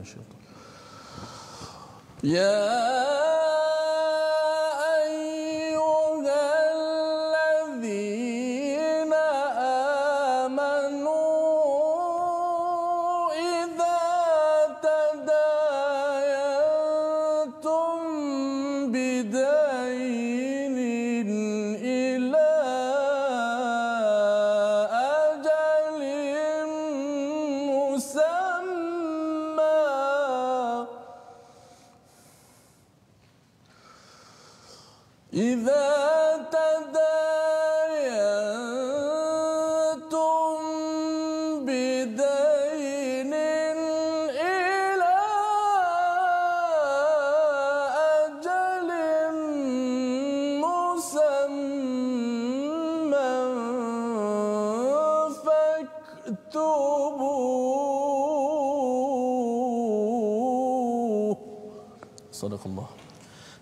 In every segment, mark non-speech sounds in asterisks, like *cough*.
من الشيطان يا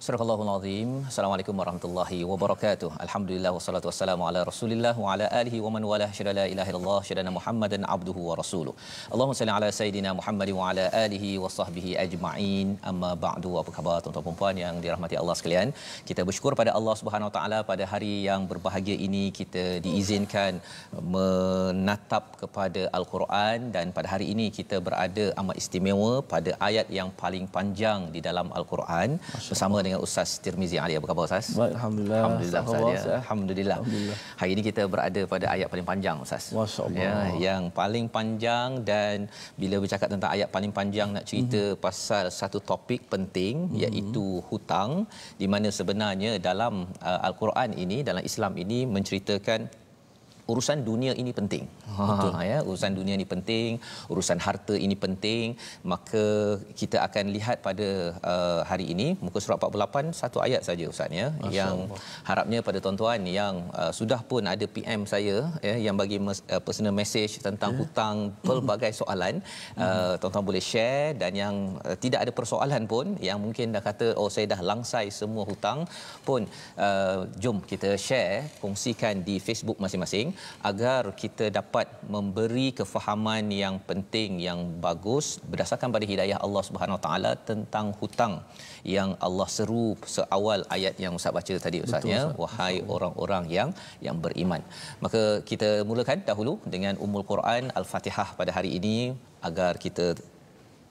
Surahallahul Azim. Assalamualaikum warahmatullahi wabarakatuh. Alhamdulillah wassalatu wassalamu ala Rasulillah wa ala alihi wa man walah. Syada la ilaha illallah, syada Muhammadan abduhu wa rasuluh. Allahumma salli ala sayidina Muhammad wa ala alihi wa sahbihi ajma'in. Amma ba'du. Apa khabar tuan-tuan dan puan yang dirahmati Allah sekalian? Kita bersyukur pada Allah Subhanahu wa taala pada hari yang berbahagia ini kita diizinkan menatap kepada Al-Quran dan pada hari ini kita berada amat istimewa pada ayat yang paling panjang di dalam Al-Quran bersama Ustaz Tirmizi Ali. Apa khabar Ustaz? Baik, Alhamdulillah. Alhamdulillah, Ustaz. Alhamdulillah. Hari ini kita berada pada ayat paling panjang Ustaz. Masya Allah. Ya, yang paling panjang dan bila bercakap tentang ayat paling panjang nak cerita mm-hmm. pasal satu topik penting mm-hmm. iaitu hutang di mana sebenarnya dalam uh, Al-Quran ini, dalam Islam ini menceritakan urusan dunia ini penting. Ah. Ha. Betul ya, urusan dunia ini penting, urusan harta ini penting, maka kita akan lihat pada uh, hari ini muka surat 48 satu ayat saja ustaz ya yang harapnya pada tuan-tuan yang uh, sudah pun ada PM saya ya yang bagi mes, uh, personal message tentang yeah. hutang hmm. pelbagai soalan uh, hmm. tuan-tuan boleh share dan yang uh, tidak ada persoalan pun yang mungkin dah kata oh saya dah langsai semua hutang pun uh, jom kita share kongsikan di Facebook masing-masing agar kita dapat memberi kefahaman yang penting yang bagus berdasarkan pada hidayah Allah Subhanahu taala tentang hutang yang Allah seru seawal ayat yang Ustaz baca tadi Ustaz ya wahai orang-orang yang yang beriman maka kita mulakan dahulu dengan umul Quran al-Fatihah pada hari ini agar kita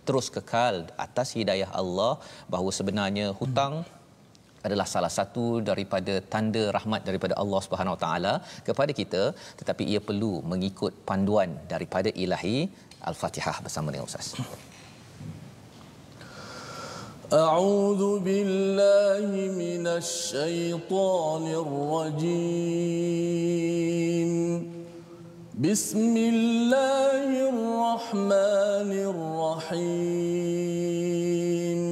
terus kekal atas hidayah Allah bahawa sebenarnya hutang hmm adalah salah satu daripada tanda rahmat daripada Allah Subhanahu Wa Taala kepada kita tetapi ia perlu mengikut panduan daripada Ilahi Al-Fatihah bersama dengan Ustaz. أعوذ بالله من الشيطان الرجيم بسم الله الرحمن الرحيم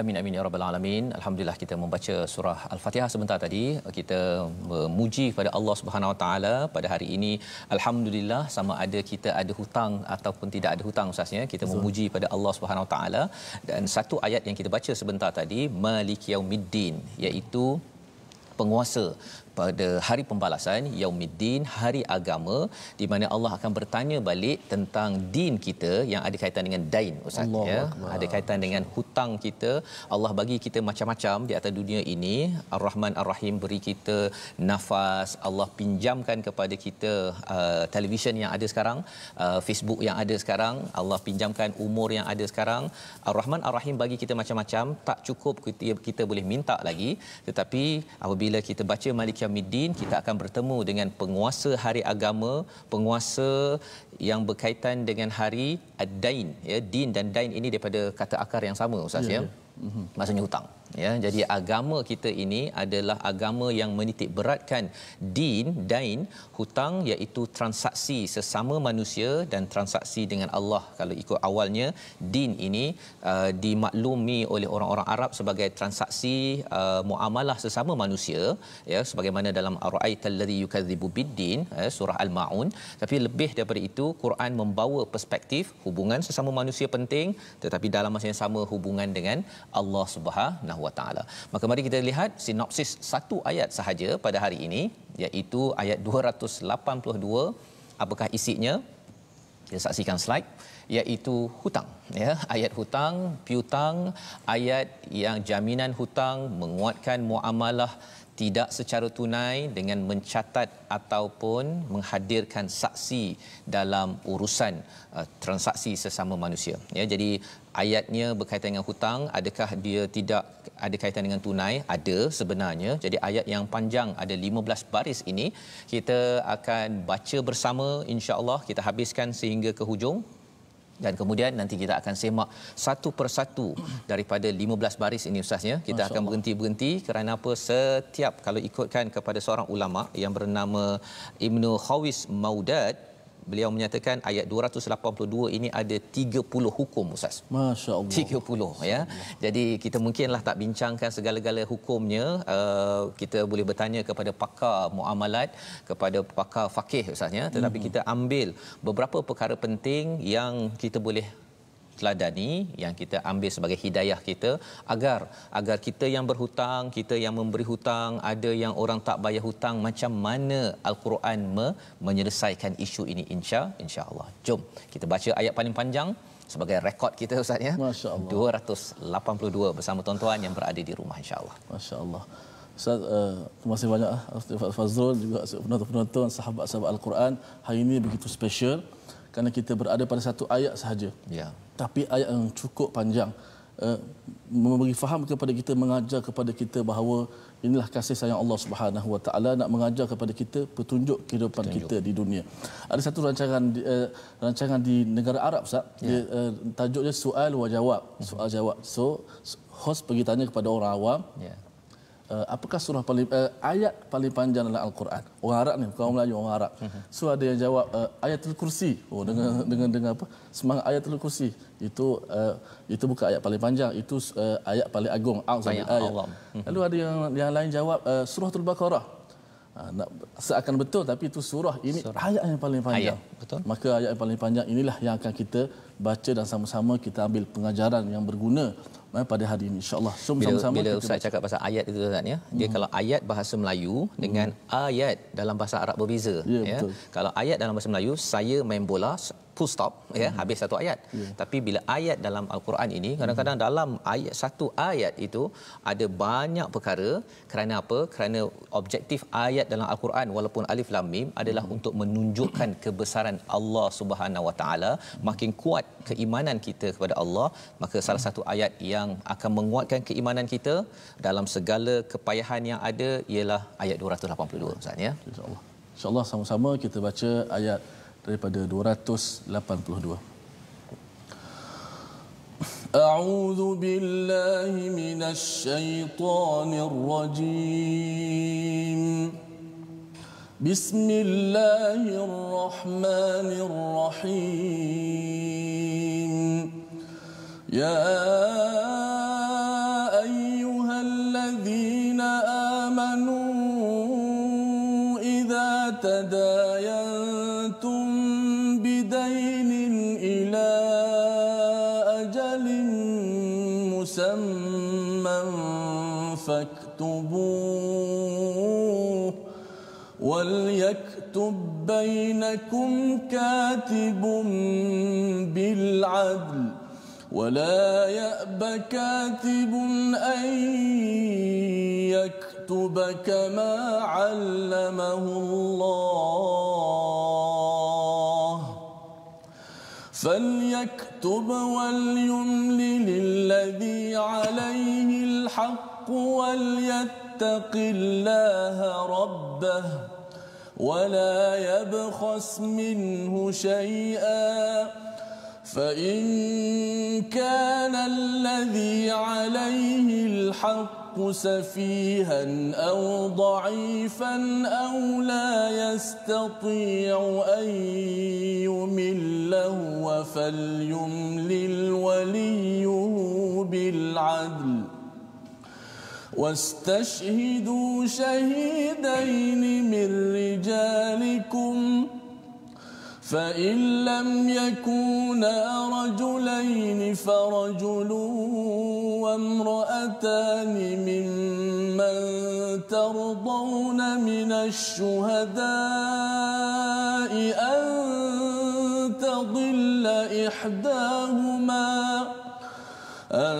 Amin amin ya rabbal alamin. Alhamdulillah kita membaca surah Al-Fatihah sebentar tadi. Kita memuji pada Allah Subhanahu Wa Taala pada hari ini. Alhamdulillah sama ada kita ada hutang ataupun tidak ada hutang ustaz ya. Kita Betul. memuji pada Allah Subhanahu Wa Taala dan satu ayat yang kita baca sebentar tadi Malik Yaumiddin iaitu penguasa pada hari pembalasan Yaumiddin hari agama di mana Allah akan bertanya balik tentang din kita yang ada kaitan dengan dain ustaz Allah ya Akbar. ada kaitan dengan hutang kita Allah bagi kita macam-macam di atas dunia ini Ar-Rahman Ar-Rahim beri kita nafas Allah pinjamkan kepada kita uh, televisyen yang ada sekarang uh, Facebook yang ada sekarang Allah pinjamkan umur yang ada sekarang Ar-Rahman Ar-Rahim bagi kita macam-macam tak cukup kita, kita boleh minta lagi tetapi apabila kita baca Malik Jamidin kita akan bertemu dengan penguasa hari agama, penguasa yang berkaitan dengan hari ad-dain ya, din dan dain ini daripada kata akar yang sama ustaz ya. ya. ya. Mhm. Maksudnya hutang ya jadi agama kita ini adalah agama yang menitik beratkan din dain hutang iaitu transaksi sesama manusia dan transaksi dengan Allah kalau ikut awalnya din ini uh, dimaklumi oleh orang-orang Arab sebagai transaksi uh, muamalah sesama manusia ya sebagaimana dalam araital ladzi yukadzibu biddin ya, surah al-maun tapi lebih daripada itu Quran membawa perspektif hubungan sesama manusia penting tetapi dalam masa yang sama hubungan dengan Allah Subhanahu Subhanahu Wa Taala. Maka mari kita lihat sinopsis satu ayat sahaja pada hari ini iaitu ayat 282. Apakah isinya? Kita saksikan slide iaitu hutang ya ayat hutang piutang ayat yang jaminan hutang menguatkan muamalah tidak secara tunai dengan mencatat ataupun menghadirkan saksi dalam urusan uh, transaksi sesama manusia ya jadi ayatnya berkaitan dengan hutang adakah dia tidak ada kaitan dengan tunai ada sebenarnya jadi ayat yang panjang ada 15 baris ini kita akan baca bersama insyaallah kita habiskan sehingga ke hujung dan kemudian nanti kita akan semak satu persatu *clears throat* daripada 15 baris ini ustaznya kita Masya akan berhenti-berhenti kerana apa setiap kalau ikutkan kepada seorang ulama yang bernama Ibnu Khawis Maudad beliau menyatakan ayat 282 ini ada 30 hukum ustaz. Masya-Allah. 30 ya. Jadi kita mungkinlah tak bincangkan segala-gala hukumnya, uh, kita boleh bertanya kepada pakar muamalat, kepada pakar fakih ustaz ya. tetapi hmm. kita ambil beberapa perkara penting yang kita boleh teladani yang kita ambil sebagai hidayah kita agar agar kita yang berhutang kita yang memberi hutang ada yang orang tak bayar hutang macam mana al-Quran me- menyelesaikan isu ini insya insyaallah jom kita baca ayat paling panjang sebagai rekod kita ustaz ya masyaallah 282 bersama tuan-tuan yang berada di rumah insyaallah masyaallah Ustaz, uh, terima kasih banyak eh, Ustaz Fazrul, juga penonton-penonton, sahabat-sahabat Al-Quran. Hari ini begitu special kerana kita berada pada satu ayat sahaja. Ya. Tapi ayat yang cukup panjang uh, memberi faham kepada kita mengajar kepada kita bahawa inilah kasih sayang Allah Subhanahu Wa Taala nak mengajar kepada kita petunjuk kehidupan petunjuk. kita di dunia. Ada satu rancangan uh, rancangan di negara Arab sah. Ya. Uh, eh, tajuknya soal wa jawab. Mhm. Soal jawab. So host pergi tanya kepada orang awam. Ya uh, apakah surah paling uh, ayat paling panjang dalam al-Quran? Orang Arab ni, kaum Melayu orang Arab. Mhm. So ada yang jawab uh, ayatul kursi. Oh dengan hmm. dengan dengan apa? Semangat ayatul kursi. Itu uh, itu bukan ayat paling panjang, itu uh, ayat paling agung. Ayat Allah. Mhm. Lalu ada yang yang lain jawab uh, surah al-Baqarah. Ah, nak seakan betul tapi itu surah ini surah. ayat yang paling panjang ayat. betul maka ayat yang paling panjang inilah yang akan kita baca dan sama-sama kita ambil pengajaran yang berguna eh, pada hari ini insyaallah so, bila, sama-sama bila ustaz baca. cakap pasal ayat itu ustaz ya dia hmm. kalau ayat bahasa Melayu dengan hmm. ayat dalam bahasa Arab berbeza ya, ya. kalau ayat dalam bahasa Melayu saya main bola full stop ya yeah, mm habis satu ayat yeah. tapi bila ayat dalam al-Quran ini kadang-kadang mm dalam ayat satu ayat itu ada banyak perkara kerana apa kerana objektif ayat dalam al-Quran walaupun alif lam mim adalah mm untuk menunjukkan kebesaran Allah Subhanahu wa taala makin kuat keimanan kita kepada Allah maka mm salah hmm. satu ayat yang akan menguatkan keimanan kita dalam segala kepayahan yang ada ialah ayat 282 ustaz ya insyaallah insyaallah sama-sama kita baca ayat 282 daripada 282 أعوذ بالله من الشيطان الرجيم بسم الله الرحمن الرحيم يا أيها الذين آمنوا إذا تداينتم مسمى فاكتبوه وليكتب بينكم كاتب بالعدل ولا يأب كاتب أن يكتب كما علمه الله يكتب وليملل الذي عليه الحق وليتق الله ربه ولا يبخس منه شيئا فإن كان الذي عليه الحق الحق سفيها أو ضعيفا أو لا يستطيع أن يمله هو فليملل وليه بالعدل واستشهدوا شهيدين من رجالكم ۖ فإن لم يكونا رجلين فرجل وامرأتان ممن ترضون من الشهداء أن تضل إحداهما أن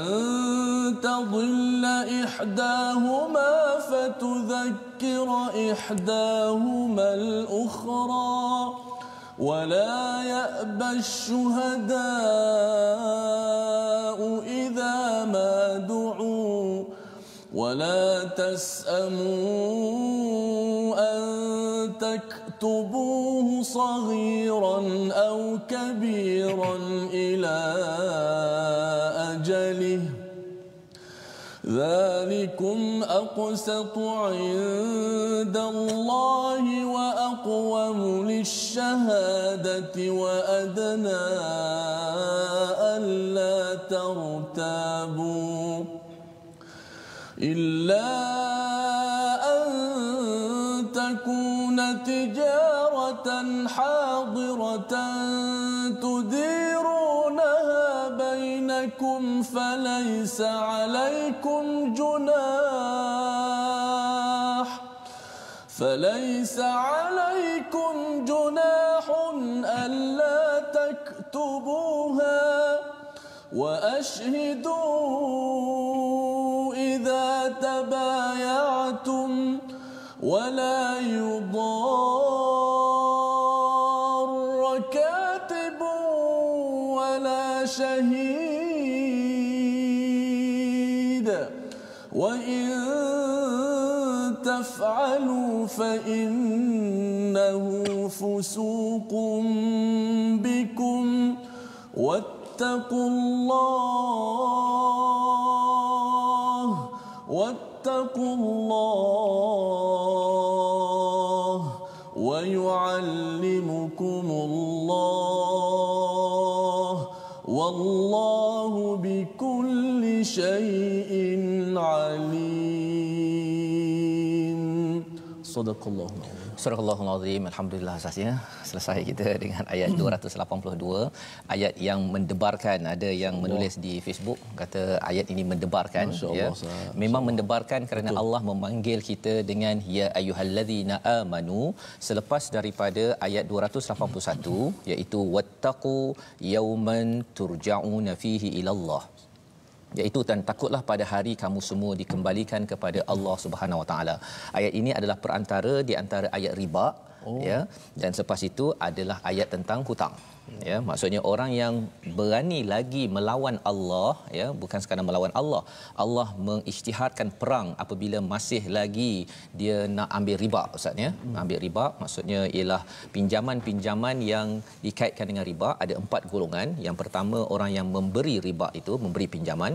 تضل إحداهما فتذكر إحداهما الأخرى ولا يأبى الشهداء إذا ما دعوا ولا تسأموا أن تكتبوه صغيرا أو كبيرا إلى ذلكم أقسط عند الله وأقوم للشهادة وأدنى ألا ترتابوا إلا أن تكون تجارة حاضرة تدير لكم فليس عليكم جناح فليس عليكم جناح ألا تكتبوها وأشهدوا إذا تبايعتم ولا يضار فإنه فسوق بكم واتقوا الله واتقوا الله ويعلمكم الله والله بكل شيء عليم Sadaqallahu Sadaqallahu azim. Alhamdulillah asasnya selesai kita dengan ayat 282. *clears throat* Ayat yang mendebarkan ada yang menulis di Facebook kata ayat ini mendebarkan ya. Masya ya. Allah, Memang mendebarkan kerana Betul. Allah memanggil kita dengan ya ayyuhallazina amanu selepas daripada ayat 281 iaitu wattaqu yauman turja'una fihi ila Allah iaitu dan takutlah pada hari kamu semua dikembalikan kepada Allah Subhanahu Wa Taala. Ayat ini adalah perantara di antara ayat riba oh. ya dan selepas itu adalah ayat tentang hutang ya maksudnya orang yang berani lagi melawan Allah ya bukan sekadar melawan Allah Allah mengisytiharkan perang apabila masih lagi dia nak ambil riba ustaz ya hmm. ambil riba maksudnya ialah pinjaman-pinjaman yang dikaitkan dengan riba ada empat golongan yang pertama orang yang memberi riba itu memberi pinjaman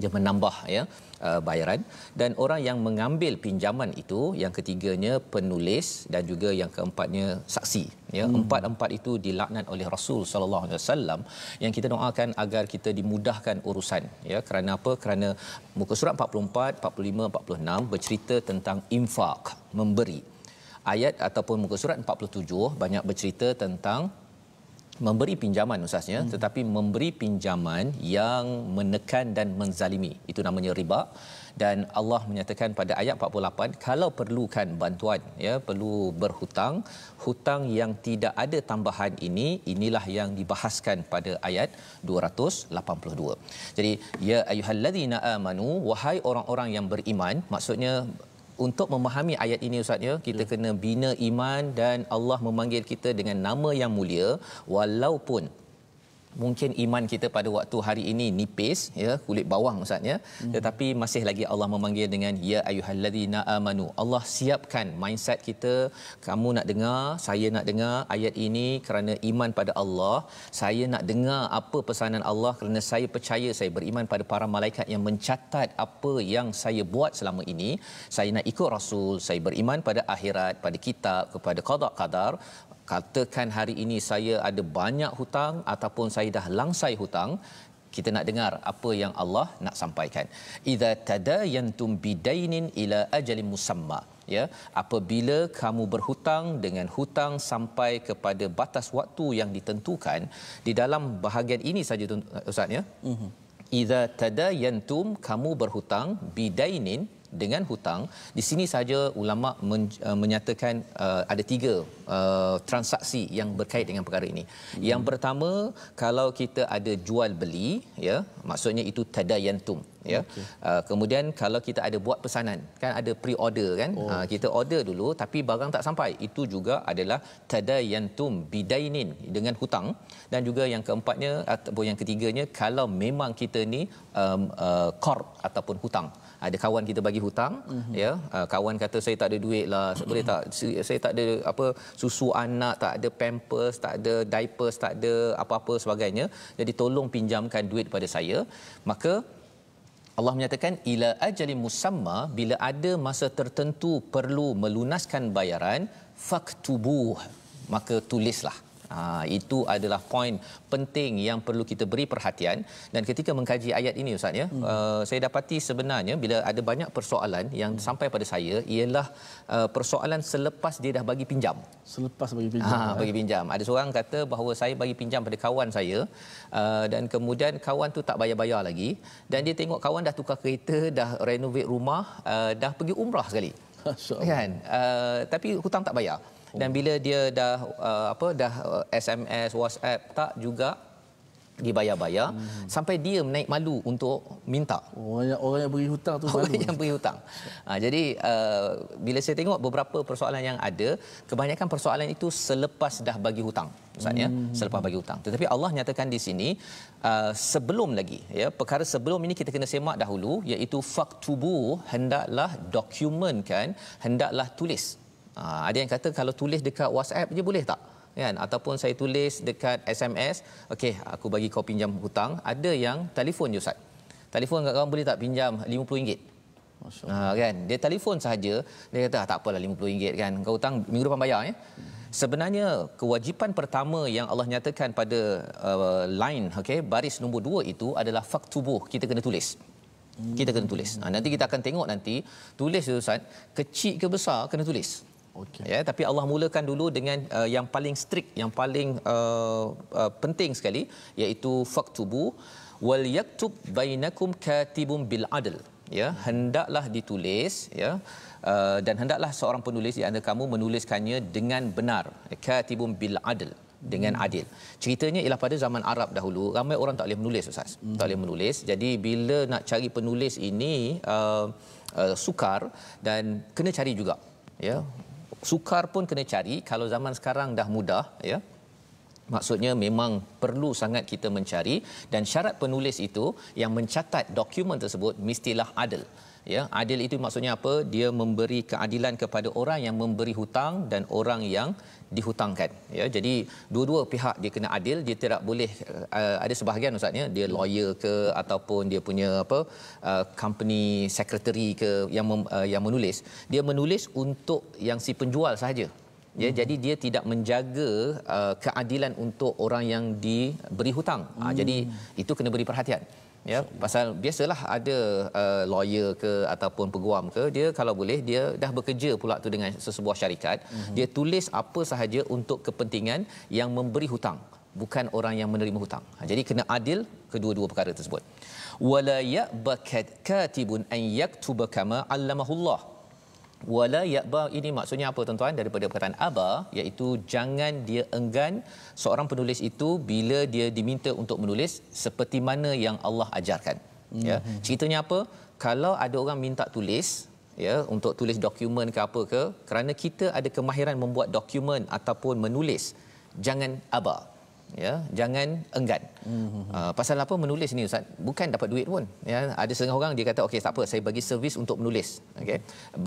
dia menambah ya uh, bayaran dan orang yang mengambil pinjaman itu yang ketiganya penulis dan juga yang keempatnya saksi ya hmm. empat-empat itu dilaknat oleh Rasul sallallahu alaihi wasallam yang kita doakan agar kita dimudahkan urusan ya kerana apa kerana muka surat 44 45 46 bercerita tentang infak memberi ayat ataupun muka surat 47 banyak bercerita tentang memberi pinjaman usahanya hmm. tetapi memberi pinjaman yang menekan dan menzalimi itu namanya riba dan Allah menyatakan pada ayat 48 kalau perlukan bantuan ya perlu berhutang hutang yang tidak ada tambahan ini inilah yang dibahaskan pada ayat 282 jadi ya ayuhallazina amanu wahai orang-orang yang beriman maksudnya untuk memahami ayat ini ustaz ya kita yeah. Hmm. kena bina iman dan Allah memanggil kita dengan nama yang mulia walaupun mungkin iman kita pada waktu hari ini nipis ya kulit bawang maksudnya hmm tetapi masih lagi Allah memanggil dengan ya ayyuhallazina amanu Allah siapkan mindset kita kamu nak dengar saya nak dengar ayat ini kerana iman pada Allah saya nak dengar apa pesanan Allah kerana saya percaya saya beriman pada para malaikat yang mencatat apa yang saya buat selama ini saya nak ikut rasul saya beriman pada akhirat pada kitab kepada qada qadar katakan hari ini saya ada banyak hutang ataupun saya dah langsai hutang kita nak dengar apa yang Allah nak sampaikan idza tadayantum bidainin ila ajalin musamma ya apabila kamu berhutang dengan hutang sampai kepada batas waktu yang ditentukan di dalam bahagian ini saja ustaz ya mm-hmm. idza tadayantum kamu berhutang bidainin dengan hutang di sini saja ulama men, uh, menyatakan uh, ada tiga uh, transaksi yang berkait dengan perkara ini. Hmm. Yang pertama kalau kita ada jual beli ya maksudnya itu tadayantum ya. Okay. Uh, kemudian kalau kita ada buat pesanan kan ada pre-order kan oh. uh, kita order dulu tapi barang tak sampai itu juga adalah tadayantum bidainin dengan hutang dan juga yang keempatnya atau yang ketiganya kalau memang kita ni um, uh, korp ataupun hutang ada kawan kita bagi hutang mm-hmm. ya uh, kawan kata saya tak ada duit lah boleh tak saya tak ada apa susu anak tak ada pampers tak ada diapers tak ada apa-apa sebagainya jadi tolong pinjamkan duit pada saya maka Allah menyatakan ila ajali musamma bila ada masa tertentu perlu melunaskan bayaran faktubuh maka tulislah Ha, itu adalah poin penting yang perlu kita beri perhatian dan ketika mengkaji ayat ini ustaz ya hmm. uh, saya dapati sebenarnya bila ada banyak persoalan yang hmm. sampai pada saya ialah uh, persoalan selepas dia dah bagi pinjam selepas bagi ha, pinjam ha, ya. bagi pinjam ada seorang kata bahawa saya bagi pinjam pada kawan saya uh, dan kemudian kawan tu tak bayar-bayar lagi dan dia tengok kawan dah tukar kereta dah renovate rumah uh, dah pergi umrah sekali *laughs* kan uh, tapi hutang tak bayar dan oh. bila dia dah uh, apa dah SMS uh, WhatsApp tak juga dibayar-bayar hmm. sampai dia menaik malu untuk minta orang yang orang yang beri hutang tu *laughs* orang malu yang beri hutang. Ha, jadi uh, bila saya tengok beberapa persoalan yang ada kebanyakan persoalan itu selepas dah bagi hutang maksudnya hmm. selepas bagi hutang. Tetapi Allah nyatakan di sini uh, sebelum lagi ya perkara sebelum ini kita kena semak dahulu iaitu faktubu hendaklah dokumenkan hendaklah tulis Ha, ada yang kata kalau tulis dekat WhatsApp je boleh tak? kan ataupun saya tulis dekat SMS okey aku bagi kau pinjam hutang ada yang telefon je ustaz telefon kat kau boleh tak pinjam RM50 masya ha, kan dia telefon saja dia kata ah, tak apalah RM50 kan kau hutang minggu depan bayar ya Sebenarnya kewajipan pertama yang Allah nyatakan pada uh, line okey baris nombor dua itu adalah fak tubuh kita kena tulis kita kena tulis. Ha, nanti kita akan tengok nanti tulis tu Ustaz, kecil ke besar kena tulis. Okay. Ya, tapi Allah mulakan dulu dengan uh, yang paling strict, yang paling uh, uh, penting sekali iaitu faktubu wal yaktub bainakum katibum bil adl. Ya, hendaklah ditulis ya. Uh, dan hendaklah seorang penulis di antara kamu menuliskannya dengan benar katibum bil adl dengan hmm. adil. Ceritanya ialah pada zaman Arab dahulu ramai orang tak boleh menulis ustaz. Hmm. Tak boleh menulis. Jadi bila nak cari penulis ini uh, uh, sukar dan kena cari juga ya sukar pun kena cari kalau zaman sekarang dah mudah ya maksudnya memang perlu sangat kita mencari dan syarat penulis itu yang mencatat dokumen tersebut mestilah adil ya adil itu maksudnya apa dia memberi keadilan kepada orang yang memberi hutang dan orang yang dihutangkan ya jadi dua-dua pihak dia kena adil dia tidak boleh uh, ada sebahagian ustaznya dia lawyer ke ataupun dia punya apa uh, company secretary ke yang mem, uh, yang menulis dia menulis untuk yang si penjual sahaja ya hmm. jadi dia tidak menjaga uh, keadilan untuk orang yang diberi hutang ah, hmm. uh, jadi itu kena beri perhatian ya pasal biasalah ada uh, lawyer ke ataupun peguam ke dia kalau boleh dia dah bekerja pula tu dengan sesebuah syarikat mm-hmm. dia tulis apa sahaja untuk kepentingan yang memberi hutang bukan orang yang menerima hutang ha, jadi kena adil kedua-dua perkara tersebut wala ya katibun an yaktuba kama allamahullah wala yakba ini maksudnya apa tuan-tuan daripada perkataan aba iaitu jangan dia enggan seorang penulis itu bila dia diminta untuk menulis seperti mana yang Allah ajarkan mm-hmm. ceritanya apa kalau ada orang minta tulis ya untuk tulis dokumen ke apa ke kerana kita ada kemahiran membuat dokumen ataupun menulis jangan aba ya jangan enggan. Uh, pasal apa menulis ni ustaz? Bukan dapat duit pun. Ya, ada setengah orang dia kata okey tak apa saya bagi servis untuk menulis. Okey.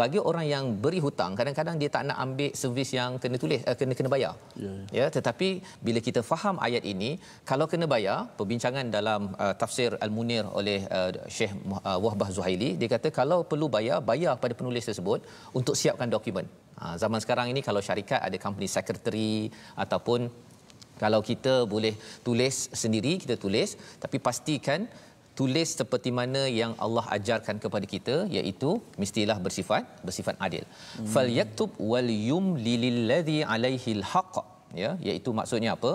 Bagi orang yang beri hutang kadang-kadang dia tak nak ambil servis yang kena tulis uh, kena kena bayar. Ya, ya. ya, tetapi bila kita faham ayat ini, kalau kena bayar, perbincangan dalam uh, tafsir Al-Munir oleh uh, Syekh uh, Wahbah Zuhaili dia kata kalau perlu bayar, bayar pada penulis tersebut untuk siapkan dokumen. Ah, zaman sekarang ini kalau syarikat ada company secretary ataupun kalau kita boleh tulis sendiri, kita tulis. Tapi pastikan tulis seperti mana yang Allah ajarkan kepada kita iaitu mestilah bersifat bersifat adil. Hmm. Fal yaktub wal yum lil ladzi alaihi alhaq ya iaitu maksudnya apa?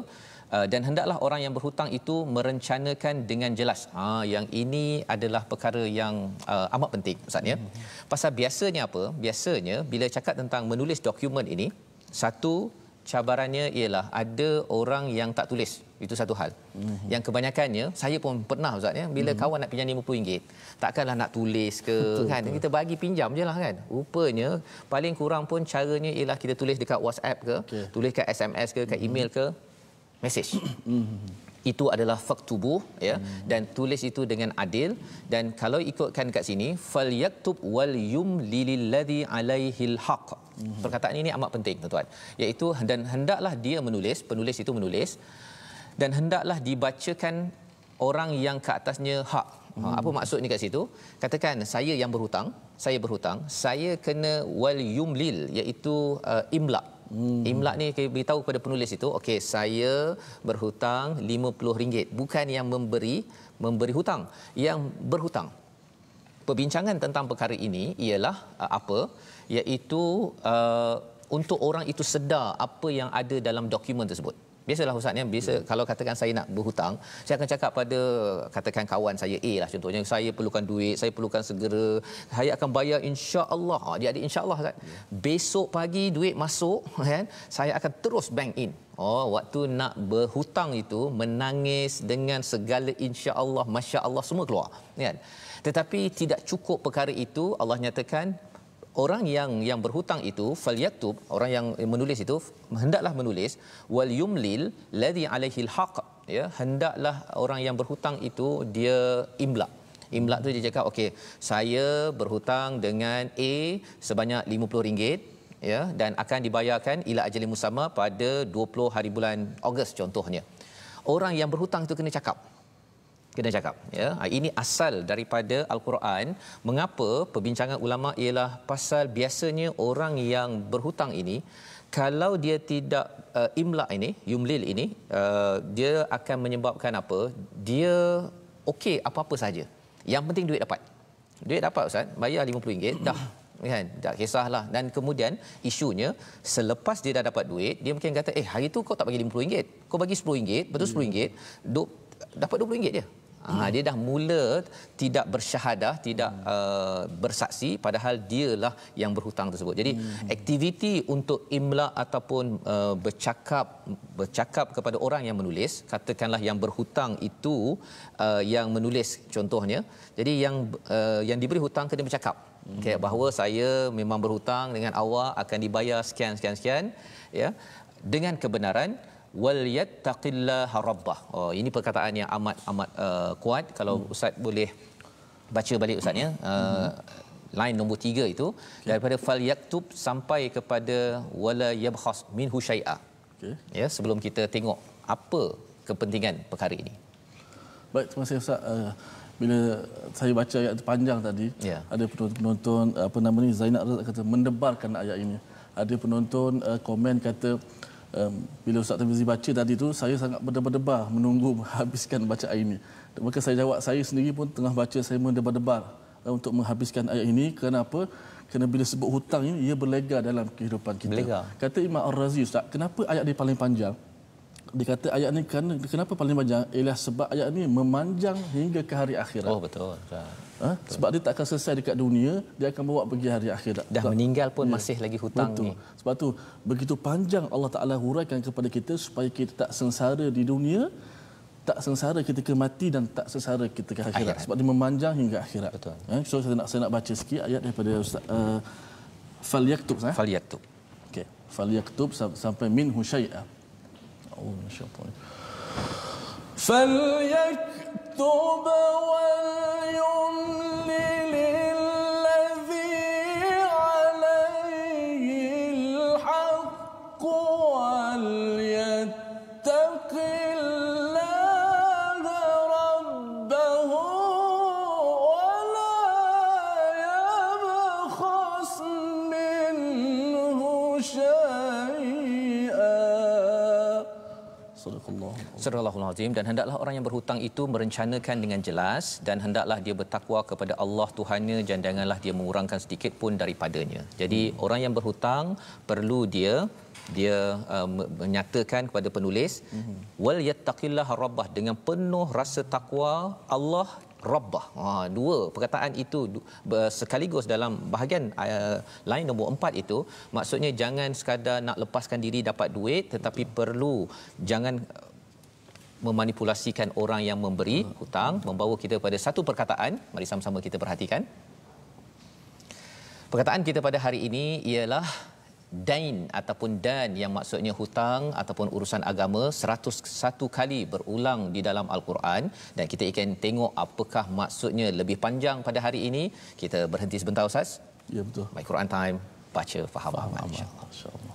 Uh, dan hendaklah orang yang berhutang itu merencanakan dengan jelas. Ha yang ini adalah perkara yang uh, amat penting ustaz ya. Hmm. Pasal biasanya apa? Biasanya bila cakap tentang menulis dokumen ini satu cabarannya ialah ada orang yang tak tulis itu satu hal. Mm-hmm. Yang kebanyakannya saya pun pernah ustaz ya bila mm-hmm. kawan nak pinjam RM50 takkanlah nak tulis ke betul, kan betul. kita bagi pinjam je lah kan. Rupanya paling kurang pun caranya ialah kita tulis dekat WhatsApp ke, okay. tulis kat SMS ke, kat mm-hmm. email ke, message. Mm-hmm. *clears throat* itu adalah fak tubuh ya hmm. dan tulis itu dengan adil dan kalau ikutkan kat sini fal yaktub wal yum lilladhi alaihil haq hmm. perkataan ini amat penting tuan-tuan iaitu dan hendaklah dia menulis penulis itu menulis dan hendaklah dibacakan orang yang ke atasnya hak ha, hmm. apa ni kat situ katakan saya yang berhutang saya berhutang saya kena wal yumlil iaitu uh, imlak Hmm. Imlak ni kita beritahu kepada penulis itu, okey saya berhutang RM50. Bukan yang memberi, memberi hutang. Yang berhutang. Perbincangan tentang perkara ini ialah uh, apa? Iaitu uh, untuk orang itu sedar apa yang ada dalam dokumen tersebut biasalah ustaz ni biasa yeah. Hmm. kalau katakan saya nak berhutang saya akan cakap pada katakan kawan saya A lah contohnya saya perlukan duit saya perlukan segera saya akan bayar insya-Allah ha, jadi insya-Allah kan yeah. besok pagi duit masuk *laughs* kan saya akan terus bank in Oh, waktu nak berhutang itu menangis dengan segala insya-Allah, masya-Allah semua keluar, kan? Tetapi tidak cukup perkara itu, Allah nyatakan orang yang yang berhutang itu falyaktub orang yang menulis itu hendaklah menulis wal yumlil ladzi alaihi alhaq ya hendaklah orang yang berhutang itu dia imla imla tu dia cakap okey saya berhutang dengan A sebanyak RM50 ya dan akan dibayarkan ila ajali musamma pada 20 hari bulan Ogos contohnya orang yang berhutang itu kena cakap kena cakap ya ah, ini asal daripada al-Quran mengapa perbincangan ulama ialah pasal biasanya orang yang berhutang ini kalau dia tidak uh, eh, imla ini yumlil ini uh, dia akan menyebabkan apa dia okey apa-apa saja yang penting duit dapat duit dapat ustaz bayar RM50 dah kan tak kisahlah dan kemudian isunya selepas dia dah dapat duit dia mungkin kata eh hari tu kau tak bagi RM50 kau bagi RM10 betul RM10 duk dapat RM20 je Ha, hmm. dia dah mula tidak bersyahadah, tidak hmm. uh, bersaksi padahal dialah yang berhutang tersebut. Jadi hmm. aktiviti untuk imla ataupun uh, bercakap bercakap kepada orang yang menulis, katakanlah yang berhutang itu uh, yang menulis contohnya. Jadi yang uh, yang diberi hutang kena bercakap. Hmm. Okay, bahawa saya memang berhutang dengan awak akan dibayar sekian sekian sekian ya dengan kebenaran wal yattaqillaha rabbah. Oh ini perkataan yang amat amat uh, kuat kalau hmm. ustaz boleh baca balik ustaz ya. Hmm. Uh, hmm. line nombor tiga itu okay. daripada fal yaktub sampai kepada wala yabkhas minhu syai'a. Okay. Ya sebelum kita tengok apa kepentingan perkara ini. Baik terima kasih ustaz. Uh, bila saya baca ayat itu panjang tadi ya. ada penonton apa nama ni Zainab Razak kata mendebarkan ayat ini ada penonton uh, komen kata um, bila Ustaz Tamizi baca tadi tu saya sangat berdebar-debar menunggu *laughs* menghabiskan baca ayat ini maka saya jawab saya sendiri pun tengah baca saya berdebar-debar uh, untuk menghabiskan ayat ini kenapa apa kerana bila sebut hutang ini ia berlega dalam kehidupan kita Berlega. kata Imam Ar-Razi Ustaz kenapa ayat dia paling panjang dikata ayat ini kerana kenapa paling panjang ialah sebab ayat ini memanjang hingga ke hari akhirat. Oh betul. Ha? betul. Ha? Sebab dia tak akan selesai dekat dunia, dia akan bawa pergi hari akhirat. Dah tak. meninggal pun ya. masih lagi hutang betul. ni. Sebab tu begitu panjang Allah Taala huraikan kepada kita supaya kita tak sengsara di dunia, tak sengsara ketika mati dan tak sengsara kita ke akhirat. Sebab dia memanjang hingga akhirat. Ha? So saya nak saya nak baca sikit ayat daripada Ustaz uh, eh, Falyaktub. Ha? Eh? Falyaktub. Okey. sampai min husyai'ah. أعوذ من الشيطان فليكتب وليملك Astagfirullahul dan hendaklah orang yang berhutang itu merencanakan dengan jelas dan hendaklah dia bertakwa kepada Allah Tuhannya dan janganlah dia mengurangkan sedikit pun daripadanya. Jadi hmm. orang yang berhutang perlu dia dia uh, menyatakan kepada penulis hmm. wal yattaqillah rabbah dengan penuh rasa takwa Allah rabbah. Ha dua perkataan itu sekaligus dalam bahagian uh, lain nombor empat itu maksudnya jangan sekadar nak lepaskan diri dapat duit tetapi perlu jangan memanipulasikan orang yang memberi hmm. hutang membawa kita pada satu perkataan mari sama-sama kita perhatikan perkataan kita pada hari ini ialah dain ataupun dan yang maksudnya hutang ataupun urusan agama 101 kali berulang di dalam al-Quran dan kita akan tengok apakah maksudnya lebih panjang pada hari ini kita berhenti sebentar ustaz ya betul my Quran time baca faham, faham amat, amat.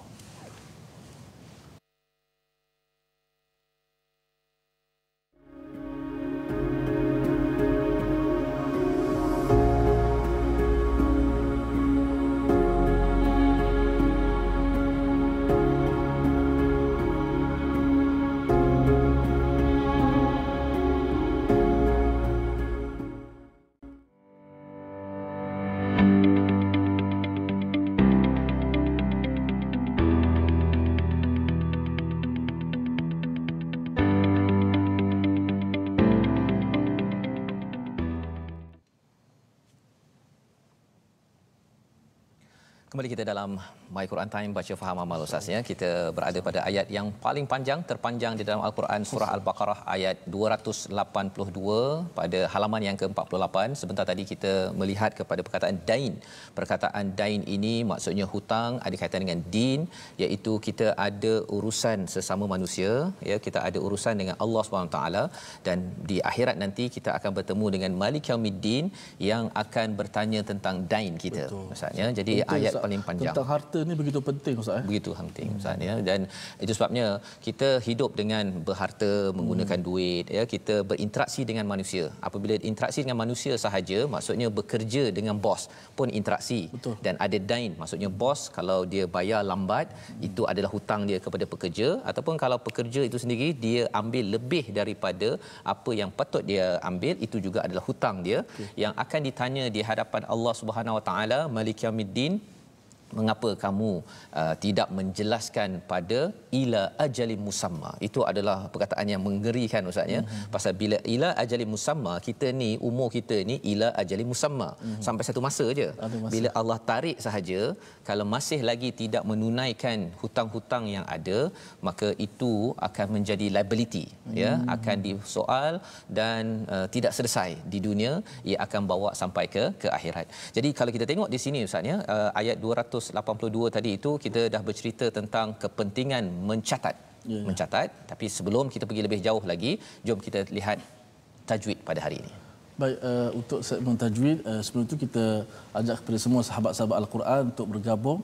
Um, My Quran Time baca faham amal ustaz ya. Kita berada pada ayat yang paling panjang terpanjang di dalam Al-Quran surah Al-Baqarah ayat 282 pada halaman yang ke-48. Sebentar tadi kita melihat kepada perkataan dain. Perkataan dain ini maksudnya hutang ada kaitan dengan din iaitu kita ada urusan sesama manusia ya kita ada urusan dengan Allah Subhanahu taala dan di akhirat nanti kita akan bertemu dengan Malik Yaumiddin yang akan bertanya tentang dain kita. Betul. Ustaz ya. Jadi Betul, ayat paling panjang. Tentang harta ni begitu penting ustaz eh? begitu penting hmm. ustaz ya dan itu sebabnya kita hidup dengan berharta menggunakan hmm. duit ya kita berinteraksi dengan manusia apabila interaksi dengan manusia sahaja maksudnya bekerja dengan bos pun interaksi Betul. dan ada dine maksudnya bos kalau dia bayar lambat hmm. itu adalah hutang dia kepada pekerja ataupun kalau pekerja itu sendiri dia ambil lebih daripada apa yang patut dia ambil itu juga adalah hutang dia okay. yang akan ditanya di hadapan Allah Subhanahu Wa Taala Malikiyamiddin mengapa kamu uh, tidak menjelaskan pada ila ajali musamma itu adalah perkataan yang mengerikan ustaz ya mm-hmm. pasal bila ila ajali musamma kita ni umur kita ni ila ajali musamma mm-hmm. sampai satu masa aja bila Allah tarik sahaja kalau masih lagi tidak menunaikan hutang-hutang yang ada maka itu akan menjadi liability mm-hmm. ya mhm. akan disoal dan uh, tidak selesai di dunia ia akan bawa sampai ke ke akhirat jadi kalau kita tengok di sini ustaz ya uh, ayat 200 182 tadi itu kita dah bercerita tentang kepentingan mencatat. Yeah. Mencatat, tapi sebelum kita pergi lebih jauh lagi, jom kita lihat tajwid pada hari ini. Baik, uh, untuk segmen tajwid, uh, sebelum itu kita ajak kepada semua sahabat-sahabat Al-Quran untuk bergabung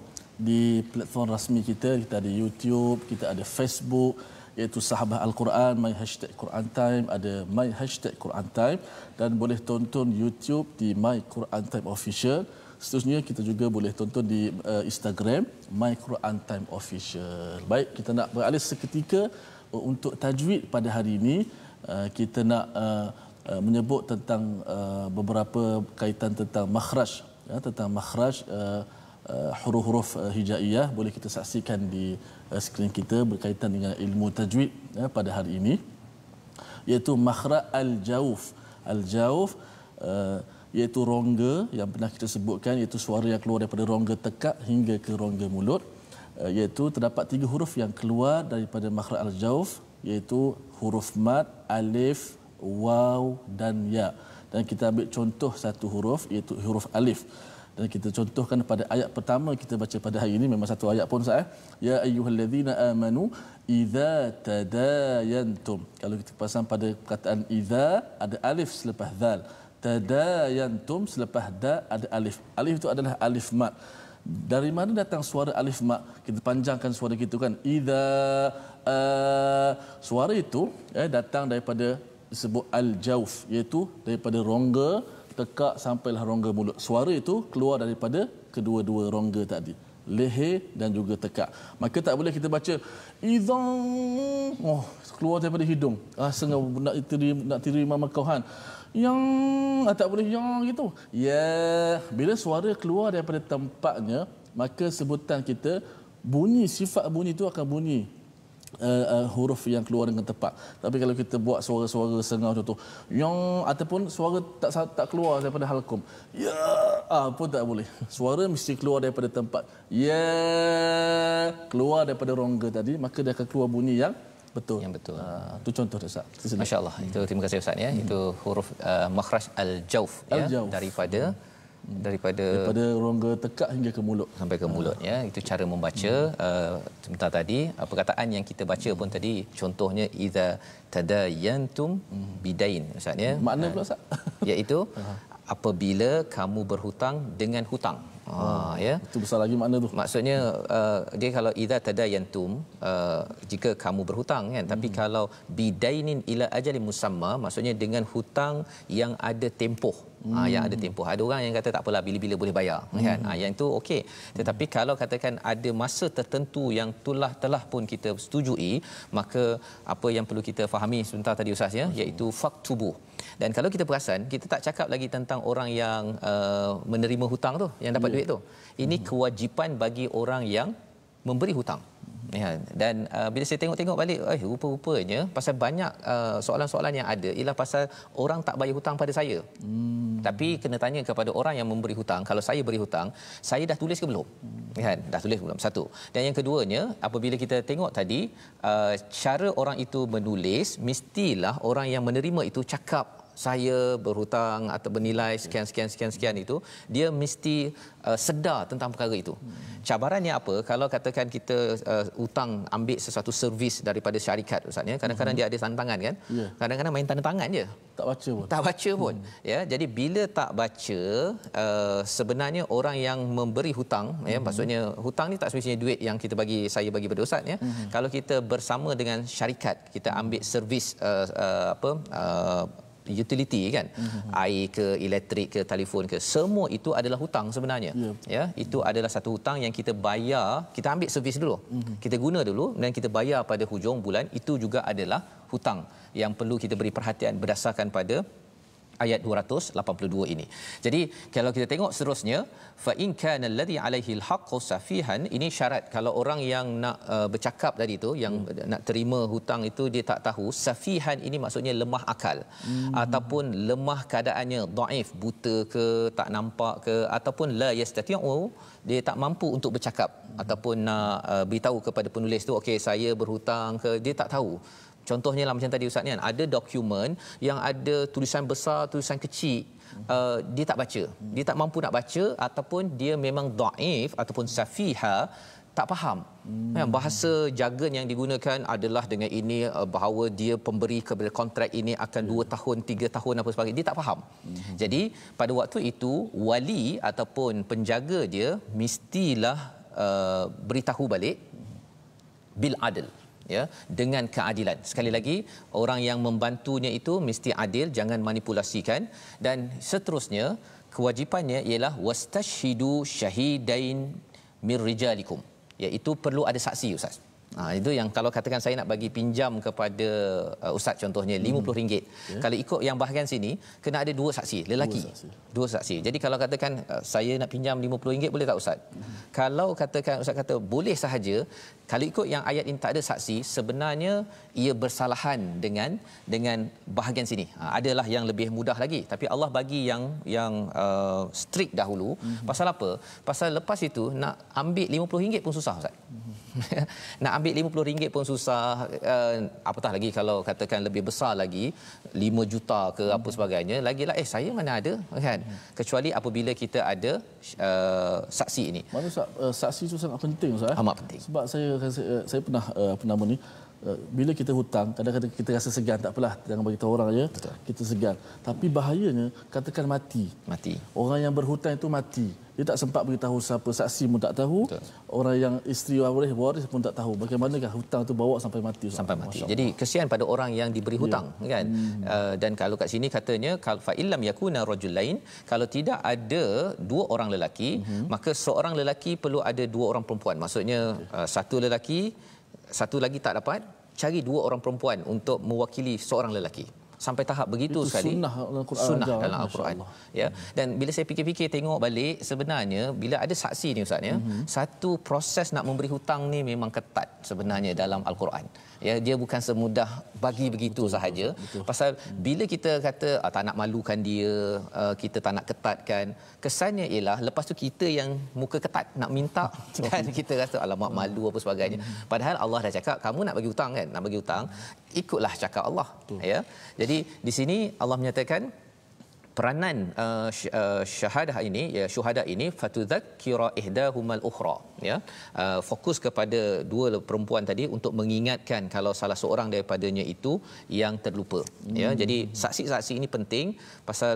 di platform rasmi kita. Kita ada YouTube, kita ada Facebook, iaitu sahabat Al-Quran, my hashtag Quran Time, ada my hashtag Quran Time. Dan boleh tonton YouTube di my Quran Time Official. Seterusnya kita juga boleh tonton di uh, Instagram Micro Untime Official. Baik, kita nak beralih seketika uh, untuk tajwid pada hari ini. Uh, kita nak uh, uh, menyebut tentang uh, beberapa kaitan tentang makhraj ya, tentang makhraj uh, uh, huruf-huruf hijaiyah boleh kita saksikan di uh, skrin kita berkaitan dengan ilmu tajwid ya, pada hari ini iaitu makhraj al-jawf al-jawf uh, iaitu rongga yang pernah kita sebutkan iaitu suara yang keluar daripada rongga tekak hingga ke rongga mulut eh, iaitu terdapat tiga huruf yang keluar daripada makhraj al-jawf iaitu huruf mad alif waw dan ya dan kita ambil contoh satu huruf iaitu huruf alif dan kita contohkan pada ayat pertama kita baca pada hari ini memang satu ayat pun sah. Eh. ya ayyuhallazina amanu idza tadayantum kalau kita pasang pada perkataan idza ada alif selepas zal tadayantum selepas da ada alif. Alif itu adalah alif mat. Dari mana datang suara alif mat? Kita panjangkan suara kita kan. Ida uh, suara itu eh, datang daripada disebut al-jauf iaitu daripada rongga tekak sampai lah rongga mulut. Suara itu keluar daripada kedua-dua rongga tadi lehe dan juga tekak. Maka tak boleh kita baca idong oh keluar daripada hidung. Ah sengau nak tiri nak tiri mama kau yang ah, tak boleh yang gitu. Ya, yeah. bila suara keluar daripada tempatnya, maka sebutan kita bunyi sifat bunyi itu akan bunyi uh, uh, huruf yang keluar dengan tepat. Tapi kalau kita buat suara-suara sengau contoh yang ataupun suara tak tak keluar daripada halkum. Ya, yeah. ah, pun tak boleh. Suara mesti keluar daripada tempat. Ya, yeah. keluar daripada rongga tadi, maka dia akan keluar bunyi yang betul yang betul uh, itu contoh ustaz masyaallah hmm. itu terima kasih ustaz ya hmm. itu huruf uh, makhraj al-jauf, al-jauf ya daripada hmm. daripada daripada rongga tekak hingga ke mulut sampai ke mulut ah. ya itu cara membaca hmm. sebentar hmm. uh, tadi uh, perkataan yang kita baca pun tadi contohnya iza tadayantum hmm. bidain ustaz ya makna pula ustaz iaitu *laughs* apabila kamu berhutang dengan hutang Ha ya. Itu besar lagi makna tu. Maksudnya uh, dia kalau idza tadayantum uh, jika kamu berhutang kan hmm tapi kalau bidainin ila ajalin musamma maksudnya dengan hutang yang ada tempoh Hmm. yang ada hmm. tempoh. Ada orang yang kata tak apalah bila-bila boleh bayar kan? hmm. kan. yang itu okey. Hmm. Tetapi hmm. kalau katakan ada masa tertentu yang telah telah pun kita setujui, maka apa yang perlu kita fahami sebentar tadi ustaz ya, hmm. iaitu faktubu. Dan kalau kita perasan, kita tak cakap lagi tentang orang yang uh, menerima hutang tu, yang dapat yeah. Hmm. duit tu. Ini hmm kewajipan bagi orang yang memberi hutang. Ya, dan uh, bila saya tengok-tengok balik, eh, rupa-rupanya pasal banyak uh, soalan-soalan yang ada ialah pasal orang tak bayar hutang pada saya. Hmm. Tapi kena tanya kepada orang yang memberi hutang, kalau saya beri hutang, saya dah tulis ke belum? Hmm. Kan? Dah tulis belum? Satu. Dan yang keduanya, apabila kita tengok tadi, uh, cara orang itu menulis, mestilah orang yang menerima itu cakap saya berhutang atau bernilai sekian sekian sekian sekian itu dia mesti uh, sedar tentang perkara itu cabarannya apa kalau katakan kita uh, utang ambil sesuatu servis daripada syarikat ustaznya kadang-kadang mhm. dia ada tanda tangan kan ya. kadang-kadang main tanda tangan je tak baca pun tak baca pun hmm. ya jadi bila tak baca uh, sebenarnya orang yang memberi hutang ya mhm. maksudnya hutang ni tak semestinya duit yang kita bagi saya bagi pada ustaz ya mhm. kalau kita bersama dengan syarikat kita ambil servis uh, uh, apa uh, utility kan mm-hmm. air ke elektrik ke telefon ke semua itu adalah hutang sebenarnya yeah. ya itu mm-hmm. adalah satu hutang yang kita bayar kita ambil servis dulu mm-hmm. kita guna dulu dan kita bayar pada hujung bulan itu juga adalah hutang yang perlu kita beri perhatian berdasarkan pada ayat 282 ini. Jadi kalau kita tengok seterusnya fa in kana alladhi alaihi alhaqqu safihan ini syarat kalau orang yang nak uh, bercakap tadi tu yang hmm. nak terima hutang itu dia tak tahu safihan ini maksudnya lemah akal hmm. ataupun lemah keadaannya daif buta ke tak nampak ke ataupun la yastati'u dia tak mampu untuk bercakap hmm. ataupun nak uh, beritahu kepada penulis tu okey saya berhutang ke dia tak tahu Contohnya lah macam tadi Ustaz ni kan, ada dokumen yang ada tulisan besar, tulisan kecil, Uh, dia tak baca dia tak mampu nak baca ataupun dia memang dhaif ataupun safiha tak faham kan, hmm. bahasa jargon yang digunakan adalah dengan ini uh, bahawa dia pemberi kepada kontrak ini akan dua yeah. tahun tiga tahun apa sebagainya dia tak faham hmm. jadi pada waktu itu wali ataupun penjaga dia mestilah uh, beritahu balik bil adil ya dengan keadilan sekali lagi orang yang membantunya itu mesti adil jangan manipulasikan dan seterusnya kewajipannya ialah wastashhidu syahidain mir rijalikum iaitu ya, perlu ada saksi ustaz Ha, itu yang kalau katakan saya nak bagi pinjam kepada uh, ustaz contohnya RM50. Hmm. Yeah. Ya. Kalau ikut yang bahagian sini kena ada dua saksi lelaki. Dua saksi. Dua saksi. Jadi kalau katakan uh, saya nak pinjam RM50 boleh tak ustaz? Hmm. Kalau katakan ustaz kata boleh sahaja kalau ikut yang ayat ini tak ada saksi sebenarnya ia bersalahan dengan dengan bahagian sini. Ha, adalah yang lebih mudah lagi tapi Allah bagi yang yang uh, strict dahulu. Hmm. Pasal apa? Pasal lepas itu nak ambil RM50 pun susah ustaz. Hmm. *laughs* nak ambil RM50 pun susah uh, apatah lagi kalau katakan lebih besar lagi 5 juta ke hmm. apa sebagainya lagilah eh saya mana ada kan hmm. kecuali apabila kita ada uh, saksi ini Mana eh, saksi itu sangat penting ustaz amat penting sebab saya saya, saya pernah uh, apa nama ni Eh, bila kita hutang kadang-kadang kita rasa segan tak apalah jangan bagi tahu orang ya Betul. kita segan tapi bahayanya katakan mati mati orang yang berhutang itu mati dia tak sempat beritahu siapa saksi pun tak tahu Betul. orang yang isteri waris waris pun tak tahu Bagaimana bagaimanakah hutang itu bawa sampai mati sampai mati Masya jadi kesian pada orang yang diberi ya. hutang ya. kan hmm. uh, dan kalau kat sini katanya kal fa illam yakuna rajul lain kalau tidak ada dua orang lelaki hmm. maka seorang lelaki perlu ada dua orang perempuan maksudnya okay. uh, eh, satu lelaki satu lagi tak dapat cari dua orang perempuan untuk mewakili seorang lelaki sampai tahap begitu Itu sekali sunnah dalam Al-Quran, sunnah dalam Al-Quran. ya dan bila saya fikir-fikir tengok balik sebenarnya bila ada saksi ni ustaz ya mm-hmm. satu proses nak memberi hutang ni memang ketat sebenarnya dalam Al-Quran ya dia bukan semudah bagi betul, begitu betul, sahaja betul, pasal hmm. bila kita kata ah, tak nak malukan dia uh, kita tak nak ketatkan kesannya ialah lepas tu kita yang muka ketat nak minta kan *laughs* kita rasa alamak malu apa sebagainya hmm. padahal Allah dah cakap kamu nak bagi hutang kan nak bagi hutang ikutlah cakap Allah betul. ya jadi di sini Allah menyatakan peranan uh, uh syahadah ini ya syuhada ini fatuzakira ihdahumal ukhra ya uh, fokus kepada dua perempuan tadi untuk mengingatkan kalau salah seorang daripadanya itu yang terlupa ya. hmm. jadi saksi-saksi ini penting pasal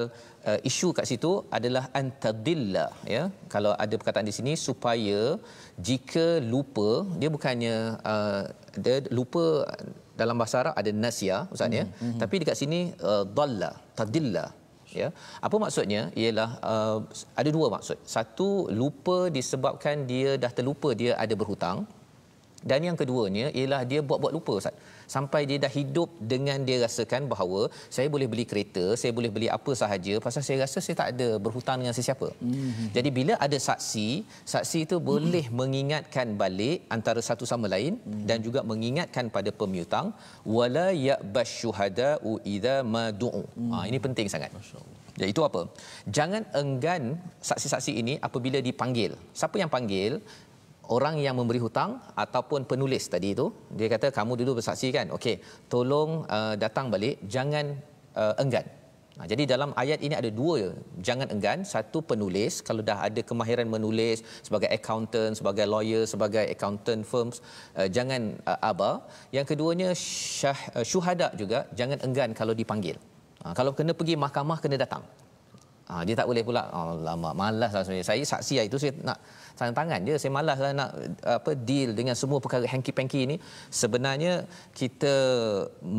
uh, isu kat situ adalah antadilla ya kalau ada perkataan di sini supaya jika lupa dia bukannya uh, dia lupa dalam bahasa Arab ada nasia ustaz ya mm-hmm. tapi dekat sini uh, dalla tadilla ya apa maksudnya ialah uh, ada dua maksud satu lupa disebabkan dia dah terlupa dia ada berhutang dan yang keduanya ialah dia buat-buat lupa ustaz sampai dia dah hidup dengan dia rasakan bahawa saya boleh beli kereta, saya boleh beli apa sahaja pasal saya rasa saya tak ada berhutang dengan sesiapa. Mm-hmm. Jadi bila ada saksi, saksi itu boleh mm-hmm. mengingatkan balik antara satu sama lain mm-hmm. dan juga mengingatkan pada pemiutang wala ya'bas syuhada idza madu'u. Mm-hmm. Ha, ah, ini penting sangat. Jadi itu apa? Jangan enggan saksi-saksi ini apabila dipanggil. Siapa yang panggil, orang yang memberi hutang ataupun penulis tadi itu dia kata kamu dulu bersaksi kan okey tolong uh, datang balik jangan uh, enggan nah, ha, jadi dalam ayat ini ada dua jangan enggan satu penulis kalau dah ada kemahiran menulis sebagai accountant sebagai lawyer sebagai accountant firms uh, jangan uh, aba yang keduanya syah, uh, syuhada juga jangan enggan kalau dipanggil uh, kalau kena pergi mahkamah kena datang uh, dia tak boleh pula oh, lama malas lah sebenarnya. saya saksi itu saya nak tanda tangan je saya malas lah nak apa deal dengan semua perkara hanky-panky ini sebenarnya kita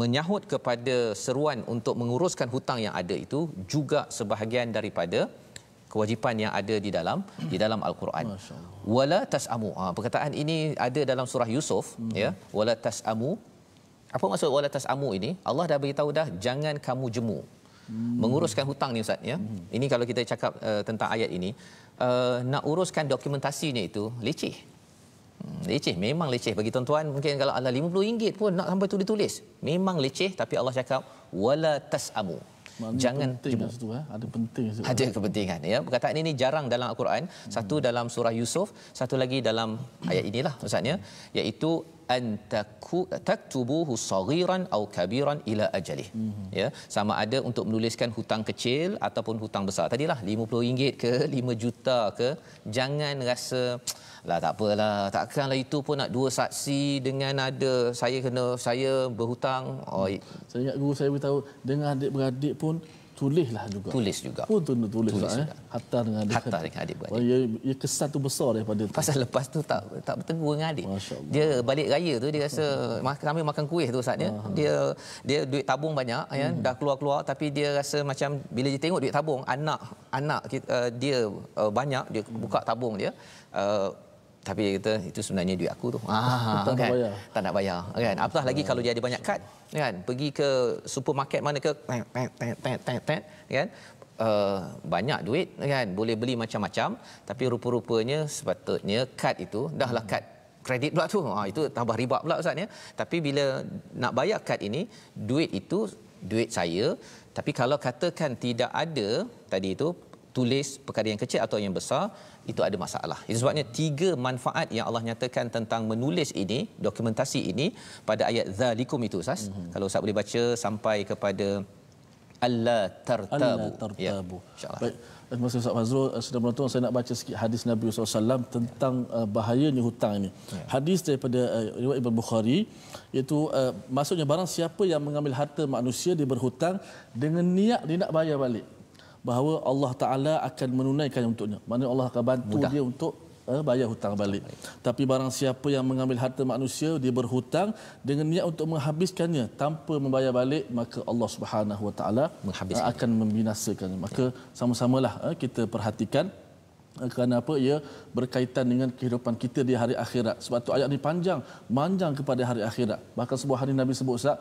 menyahut kepada seruan untuk menguruskan hutang yang ada itu juga sebahagian daripada kewajipan yang ada di dalam di dalam al-Quran. Wala tasamu. Ha, perkataan ini ada dalam surah Yusuf hmm. ya. Wala tasamu. Apa maksud wala tasamu ini? Allah dah beritahu dah jangan kamu jemu. Hmm. menguruskan hutang ni ustaz ya hmm. ini kalau kita cakap uh, tentang ayat ini uh, nak uruskan dokumentasinya itu leceh hmm, leceh memang leceh bagi tuan-tuan mungkin kalau ala RM50 pun nak sampai tulis tulis. memang leceh tapi Allah cakap wala tasamu Maksudnya jangan penting situ, ha? ada penting situ. ada kepentingan ya perkataan ini jarang dalam al-Quran satu hmm. dalam surah Yusuf satu lagi dalam ayat inilah maksudnya iaitu antaku taktubuhu saghiran au kabiran ila ajalih mm-hmm. ya sama ada untuk menuliskan hutang kecil ataupun hutang besar tadilah RM50 ke 5 juta ke jangan rasa lah tak apalah takkanlah itu pun nak dua saksi dengan ada saya kena saya berhutang oh hmm. saya ingat guru saya beritahu dengan adik-beradik pun tulislah juga tulis juga pun tu tulis, tulis lah, eh. hatta dengan adik hatta dengan adik beradik oh, ya, ya kesan tu besar daripada tu. pasal lepas tu tak tak bertegur dengan adik dia balik raya tu dia rasa kami makan, makan kuih tu saatnya Aha. dia dia duit tabung banyak ya. hmm. ya dah keluar-keluar tapi dia rasa macam bila dia tengok duit tabung anak anak kita, uh, eh, dia uh, banyak dia buka tabung dia eh, tapi dia kata itu sebenarnya duit aku tu. Ah, *laughs* kan? tak kan? bayar. Tak nak bayar. Kan? Apatah lagi kalau dia ada banyak kad, kan? Pergi ke supermarket mana ke, kan? Uh, banyak duit kan boleh beli macam-macam tapi rupa-rupanya sepatutnya kad itu dahlah hmm. kad kredit pula tu ha, itu tambah riba pula ustaz ya tapi bila nak bayar kad ini duit itu duit saya tapi kalau katakan tidak ada tadi itu tulis perkara yang kecil atau yang besar itu ada masalah. Itu sebabnya tiga manfaat yang Allah nyatakan tentang menulis ini, dokumentasi ini pada ayat zalikum itu Ustaz. Mm-hmm. Kalau Ustaz boleh baca sampai kepada Allah tartabu. Alla ya. tartabu. Ya, insyaAllah. Baik. Terima Ustaz Fazrul. Eh, sudah menonton saya nak baca sikit hadis Nabi SAW tentang uh, bahayanya hutang ini. Ya. Hadis daripada uh, eh, Ibn Bukhari iaitu uh, maksudnya barang siapa yang mengambil harta manusia dia berhutang dengan niat dia nak bayar balik bahawa Allah Taala akan menunaikan untuknya. Maknanya Allah akan bantu Mudah. dia untuk uh, bayar hutang balik. Baik. Tapi barang siapa yang mengambil harta manusia dia berhutang dengan niat untuk menghabiskannya tanpa membayar balik maka Allah Subhanahu Wa Taala eh, akan membinasakannya. Maka ya. sama-samalah uh, kita perhatikan kerana apa ia berkaitan dengan kehidupan kita di hari akhirat sebab tu ayat ni panjang panjang kepada hari akhirat bahkan sebuah hari nabi sebut sat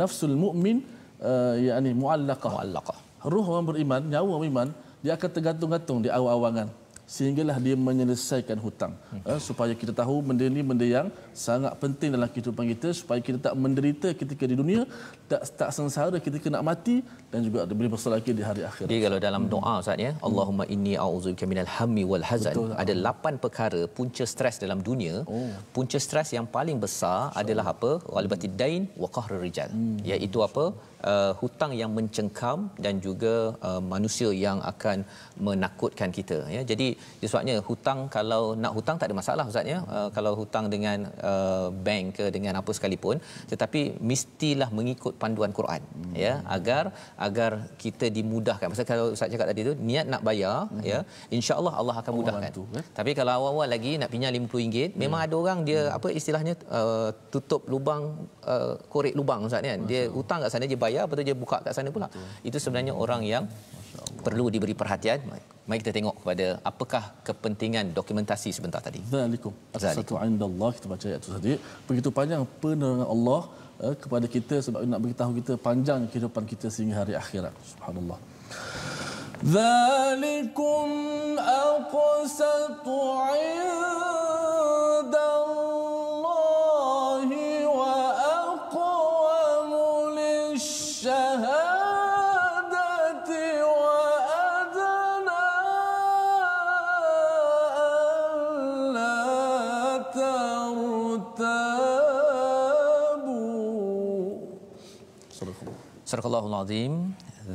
nafsul mukmin uh, yakni muallaqah muallaqah Ruh orang beriman, nyawa beriman, dia akan tergantung-gantung di awang-awangan. Sehinggalah dia menyelesaikan hutang. Okay. Hmm. Uh, eh, supaya kita tahu benda ini benda yang sangat penting dalam kehidupan kita. Supaya kita tak menderita ketika di dunia. Tak, tak sengsara ketika nak mati. Dan juga boleh bersalah lagi di hari akhir. Jadi kalau dalam hmm. doa ya, hmm. saatnya. Allahumma inni a'udzubika minal hammi wal hazan. Betul, ada lapan perkara punca stres dalam dunia. Oh. Punca stres yang paling besar Insya adalah apa? Walibati dain wa qahri rijal. Hmm. Iaitu apa? uh, hutang yang mencengkam dan juga uh, manusia yang akan menakutkan kita ya jadi sebabnya hutang kalau nak hutang tak ada masalah ustaz ya uh, kalau hutang dengan uh, bank ke dengan apa sekalipun tetapi mestilah mengikut panduan Quran ya. hmm. ya agar agar kita dimudahkan pasal kalau ustaz cakap tadi tu niat nak bayar hmm. ya insyaallah Allah akan Allah mudahkan bantu, eh? tapi kalau awal-awal lagi nak pinjam RM50 hmm. memang ada orang dia hmm. apa istilahnya uh, tutup lubang uh, korek lubang ustaz kan dia hutang kat sana dia bayar bayar betul dia buka kat sana pula betul. itu sebenarnya hmm. orang yang perlu diberi perhatian mari kita tengok kepada apakah kepentingan dokumentasi sebentar tadi zalikum satu indallah kita baca ayat itu tadi begitu panjang penerangan Allah eh, kepada kita sebab nak beritahu kita panjang kehidupan kita sehingga hari akhirat subhanallah zalikum aqsatu indallah Astagfirullahalazim.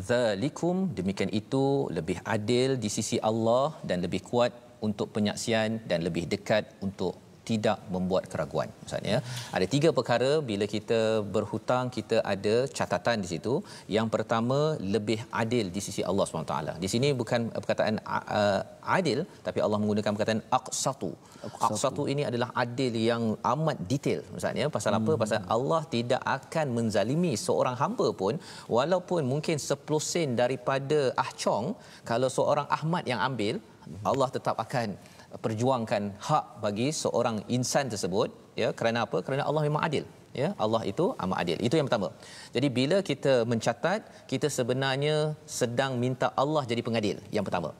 Zalikum demikian itu lebih adil di sisi Allah dan lebih kuat untuk penyaksian dan lebih dekat untuk tidak membuat keraguan maksudnya ada tiga perkara bila kita berhutang kita ada catatan di situ yang pertama lebih adil di sisi Allah SWT di sini bukan perkataan uh, adil tapi Allah menggunakan perkataan aqsatu aqsatu ini adalah adil yang amat detail maksudnya pasal hmm. apa pasal Allah tidak akan menzalimi seorang hamba pun walaupun mungkin 10 sen daripada ah chong kalau seorang Ahmad yang ambil Allah tetap akan perjuangkan hak bagi seorang insan tersebut ya kerana apa kerana Allah memang adil ya Allah itu amat adil itu yang pertama jadi bila kita mencatat kita sebenarnya sedang minta Allah jadi pengadil yang pertama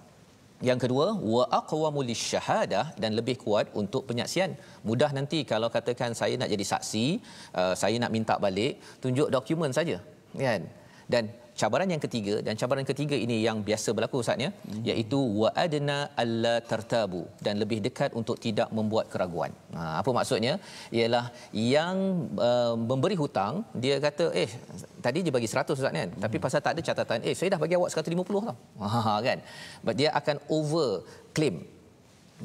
yang kedua wa aqwamu lisyahadah dan lebih kuat untuk penyaksian mudah nanti kalau katakan saya nak jadi saksi uh, saya nak minta balik tunjuk dokumen saja kan dan cabaran yang ketiga dan cabaran ketiga ini yang biasa berlaku saatnya hmm. iaitu waadna alla tartabu dan lebih dekat untuk tidak membuat keraguan. Ha, apa maksudnya? Ialah yang uh, memberi hutang dia kata eh tadi dia bagi 100 Ustaz kan tapi hmm. pasal tak ada catatan eh saya dah bagi awak 150 lah *laughs* ha, kan But dia akan over claim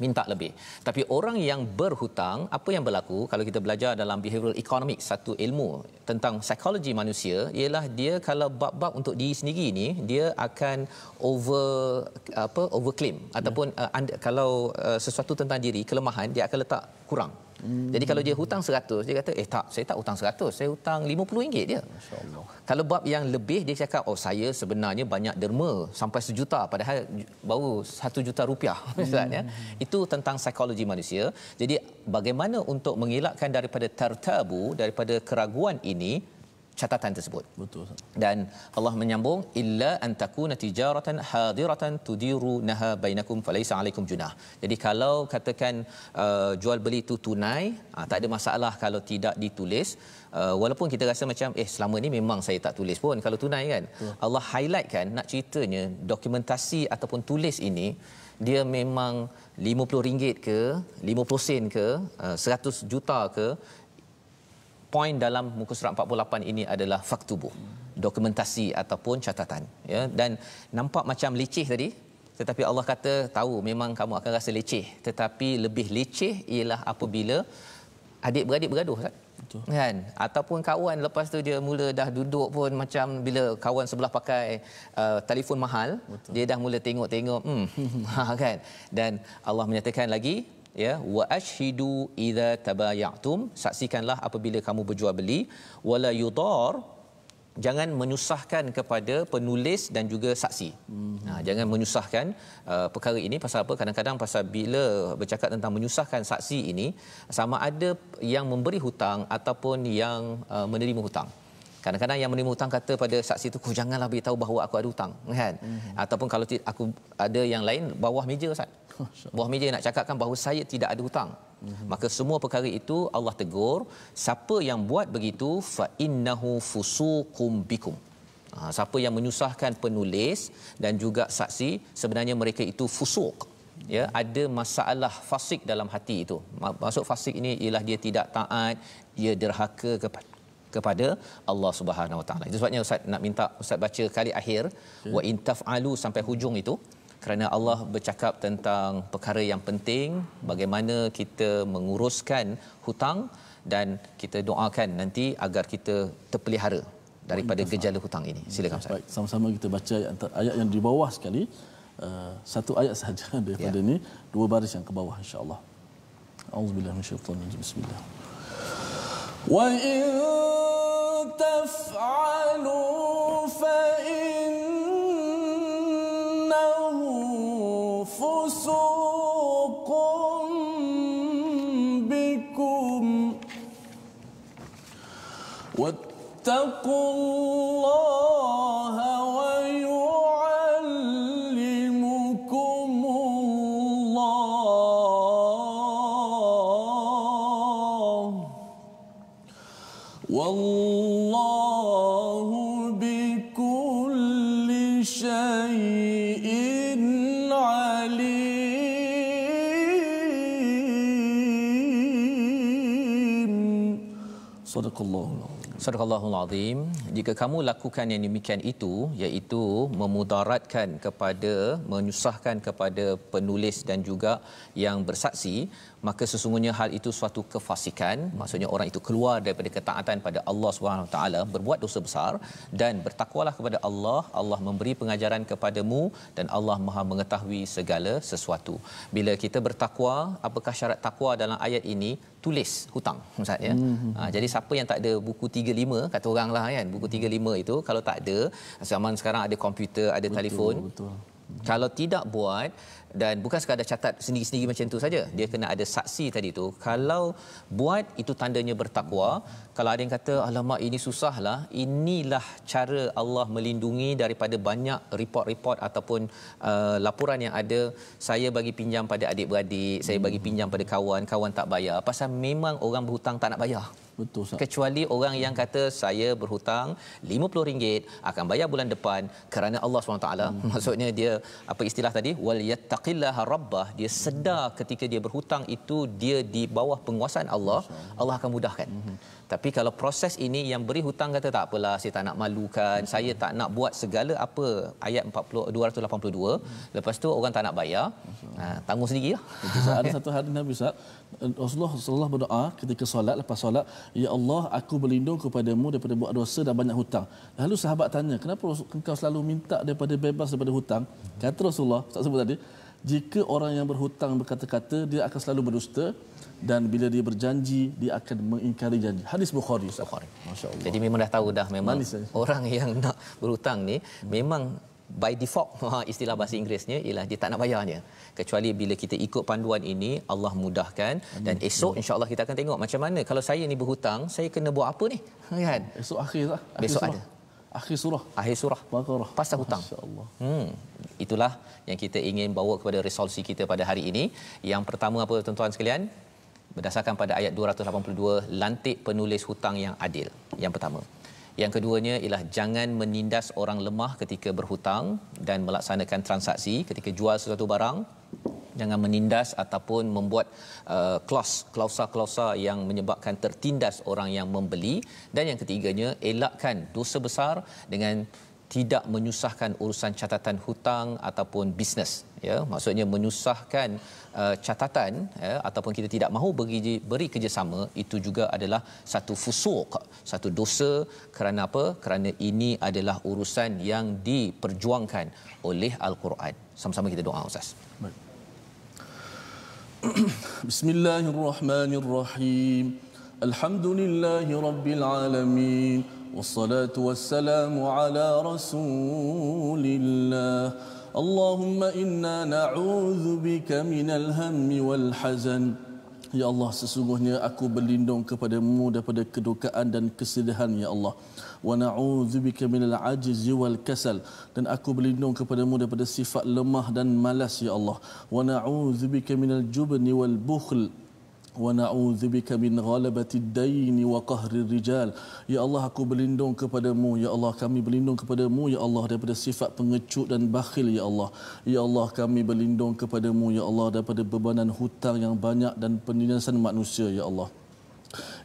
minta lebih. Tapi orang yang berhutang, apa yang berlaku kalau kita belajar dalam behavioral economics, satu ilmu tentang psikologi manusia, ialah dia kalau bab-bab untuk diri sendiri ini, dia akan over apa overclaim ataupun yeah. uh, kalau uh, sesuatu tentang diri, kelemahan dia akan letak kurang. Jadi kalau dia hutang 100, dia kata, "Eh tak, saya tak hutang 100, saya hutang RM50 dia." Kalau bab yang lebih dia cakap, "Oh, saya sebenarnya banyak derma sampai sejuta padahal baru satu juta rupiah." *laughs* Ustaz ya. hmm, hmm, hmm. Itu tentang psikologi manusia. Jadi bagaimana untuk mengelakkan daripada tertabu daripada keraguan ini catatan tersebut. Betul. Dan Allah menyambung illa an takuna tijaratan hadiratan tudiru naha bainakum falaysa alaikum junah. Jadi kalau katakan uh, jual beli itu tunai, uh, tak ada masalah kalau tidak ditulis. Uh, walaupun kita rasa macam eh selama ni memang saya tak tulis pun kalau tunai kan. Yeah. Allah highlight kan nak ceritanya dokumentasi ataupun tulis ini dia memang RM50 ke, 50 sen ke, uh, 100 juta ke, poin dalam muka surat 48 ini adalah faktubu dokumentasi ataupun catatan ya dan nampak macam leceh tadi tetapi Allah kata tahu memang kamu akan rasa leceh tetapi lebih leceh ialah apabila adik-beradik bergaduh kan kan ataupun kawan lepas tu dia mula dah duduk pun macam bila kawan sebelah pakai uh, telefon mahal Betul. dia dah mula tengok-tengok hmm *laughs* ha, kan dan Allah menyatakan lagi ya wa ashhidu idza tabayatum saksikanlah apabila kamu berjual beli wala yudar jangan menyusahkan kepada penulis dan juga saksi. Hmm. Ha, jangan menyusahkan uh, perkara ini pasal apa? Kadang-kadang pasal bila bercakap tentang menyusahkan saksi ini sama ada yang memberi hutang ataupun yang uh, menerima hutang. Kadang-kadang yang menerima hutang kata pada saksi itu, "Kau oh, janganlah beritahu bahawa aku ada hutang." kan? Hmm. Ataupun kalau aku ada yang lain bawah meja, Ustaz. Buah meja nak cakapkan bahawa saya tidak ada hutang. Mhm. Maka semua perkara itu Allah tegur siapa yang buat begitu fa innahu fusuqum bikum. Ha, siapa yang menyusahkan penulis dan juga saksi sebenarnya mereka itu fusuq ya mhm. ada masalah fasik dalam hati itu maksud fasik ini ialah dia tidak taat dia derhaka kepada Allah Subhanahu Wa Taala itu sebabnya ustaz nak minta ustaz baca kali akhir wa intafalu sampai hujung itu kerana Allah bercakap tentang perkara yang penting bagaimana kita menguruskan hutang dan kita doakan nanti agar kita terpelihara daripada gejala hutang ini. Silakan Ustaz. Baik, sama-sama kita baca ayat, ayat yang di bawah sekali. Uh, satu ayat sahaja *laughs* daripada ya. ini, dua baris yang ke bawah insya-Allah. Auzubillahi minasyaitonirrajim. Bismillah. Wa in taf'alu fa اتقوا الله ويعلمكم الله والله بكل شيء عليم صدق الله Sadaqallahul Azim. jika kamu lakukan yang demikian itu iaitu memudaratkan kepada menyusahkan kepada penulis dan juga yang bersaksi maka sesungguhnya hal itu suatu kefasikan maksudnya orang itu keluar daripada ketaatan pada Allah Subhanahu taala berbuat dosa besar dan bertakwalah kepada Allah Allah memberi pengajaran kepadamu dan Allah Maha mengetahui segala sesuatu bila kita bertakwa apakah syarat takwa dalam ayat ini tulis hutang ustaz ya hmm. hmm, hmm. ha, jadi siapa yang tak ada buku 35 kata oranglah kan buku buku 35 itu kalau tak ada zaman sekarang ada komputer ada betul, telefon betul kalau tidak buat dan bukan sekadar catat sendiri-sendiri macam tu saja dia kena ada saksi tadi tu kalau buat itu tandanya bertakwa kalau ada yang kata alamak ini susahlah inilah cara Allah melindungi daripada banyak report-report ataupun uh, laporan yang ada saya bagi pinjam pada adik-beradik saya bagi hmm. pinjam pada kawan kawan tak bayar pasal memang orang berhutang tak nak bayar Betul sah. Kecuali orang yang kata saya berhutang RM50 akan bayar bulan depan kerana Allah SWT. Hmm. *laughs* Maksudnya dia apa istilah tadi? Wal yattaqillah rabbah. Dia sedar ketika dia berhutang itu dia di bawah penguasaan Allah. Allah akan mudahkan. Hmm. Tapi kalau proses ini yang beri hutang kata tak apalah saya tak nak malukan, hmm. saya tak nak buat segala apa ayat 40 282. Hmm. Lepas tu orang tak nak bayar. Hmm. Ha, tanggung sendirilah. Itu ada satu hari Nabi Ustaz. Rasulullah sallallahu berdoa ketika solat lepas solat, ya Allah aku berlindung kepadamu daripada buat dosa dan banyak hutang. Lalu sahabat tanya, kenapa engkau selalu minta daripada bebas daripada hutang? Kata Rasulullah, tak sebut tadi, jika orang yang berhutang berkata-kata, dia akan selalu berdusta dan bila dia berjanji dia akan mengingkari janji hadis bukhari Ustaz. bukhari masyaallah jadi memang dah tahu dah memang Manis, orang *laughs* yang nak berhutang ni hmm. memang by default *laughs* ha, istilah bahasa Inggerisnya ialah dia tak nak bayarnya kecuali bila kita ikut panduan ini Allah mudahkan Amin. dan esok insyaallah kita akan tengok macam mana kalau saya ni berhutang saya kena buat apa ni ha, kan esok akhir lah akhir besok ada akhir surah akhir surah baqarah pasal hutang insyaallah hmm itulah yang kita ingin bawa kepada resolusi kita pada hari ini yang pertama apa tuan-tuan sekalian berdasarkan pada ayat 282 lantik penulis hutang yang adil yang pertama yang keduanya ialah jangan menindas orang lemah ketika berhutang dan melaksanakan transaksi ketika jual sesuatu barang jangan menindas ataupun membuat klaus uh, klausa-klausa yang menyebabkan tertindas orang yang membeli dan yang ketiganya elakkan dosa besar dengan tidak menyusahkan urusan catatan hutang ataupun bisnes ya maksudnya menyusahkan uh, catatan ya ataupun kita tidak mahu beri beri kerjasama itu juga adalah satu fusuk satu dosa kerana apa kerana ini adalah urusan yang diperjuangkan oleh al-Quran sama-sama kita doa ustaz *clears throat* bismillahirrahmanirrahim alhamdulillahirabbilalamin والصلاة والسلام على رسول الله اللهم إنا نعوذ بك من الهم والحزن Ya Allah, sesungguhnya aku berlindung kepadamu daripada kedukaan dan kesedihan, Ya Allah. Wa na'udzubika minal ajizi wal kasal. Dan aku berlindung kepadamu daripada sifat lemah dan malas, Ya Allah. Wa na'udzubika minal jubni wal bukhl. ونعوذ بك من wa qahri وقهر الرجال يا الله aku berlindung kepadamu ya Allah kami berlindung kepadamu ya Allah daripada sifat pengecut dan bakhil ya Allah ya Allah kami berlindung kepadamu ya Allah daripada bebanan hutang yang banyak dan penindasan manusia ya Allah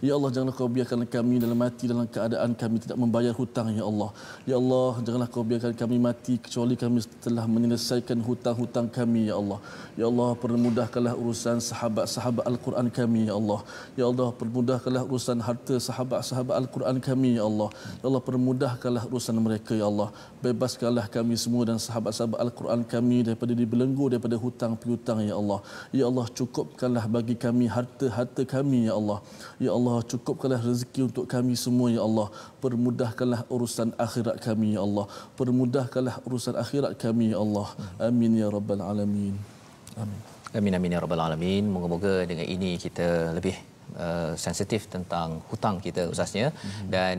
Ya Allah janganlah kau biarkan kami dalam mati dalam keadaan kami tidak membayar hutang ya Allah. Ya Allah janganlah kau biarkan kami mati kecuali kami telah menyelesaikan hutang-hutang kami ya Allah. Ya Allah permudahkanlah urusan sahabat-sahabat Al-Quran kami ya Allah. Ya Allah permudahkanlah urusan harta sahabat-sahabat Al-Quran kami ya Allah. Ya Allah permudahkanlah urusan mereka ya Allah. Bebaskanlah kami semua dan sahabat-sahabat Al-Quran kami daripada dibelenggu daripada hutang-piutang ya Allah. Ya Allah cukupkanlah bagi kami harta-harta kami ya Allah. Ya Allah, cukupkanlah rezeki untuk kami semua, Ya Allah. Permudahkanlah urusan akhirat kami, Ya Allah. Permudahkanlah urusan akhirat kami, Ya Allah. Amin, Ya Rabbal Alamin. Amin. Amin, amin, Ya Rabbal Alamin. Moga-moga dengan ini kita lebih uh, sensitif tentang hutang kita usasnya mm-hmm. dan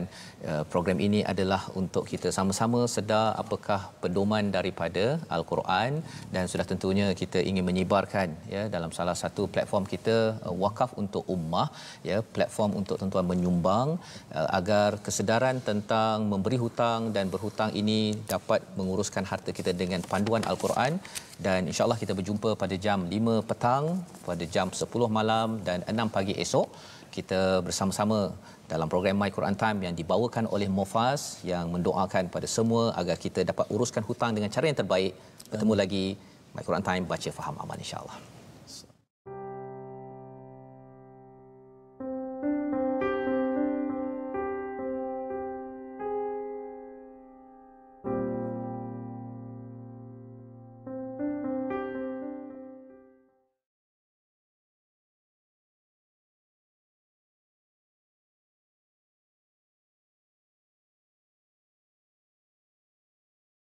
uh, program ini adalah untuk kita sama-sama sedar apakah pedoman daripada al-Quran dan sudah tentunya kita ingin menyebarkan ya dalam salah satu platform kita uh, wakaf untuk ummah ya platform untuk tuan-tuan menyumbang uh, agar kesedaran tentang memberi hutang dan berhutang ini dapat menguruskan harta kita dengan panduan al-Quran dan insyaallah kita berjumpa pada jam 5 petang pada jam 10 malam dan 6 pagi esok kita bersama-sama dalam program My Quran Time yang dibawakan oleh Mofas yang mendoakan pada semua agar kita dapat uruskan hutang dengan cara yang terbaik bertemu lagi My Quran Time baca faham aman insyaallah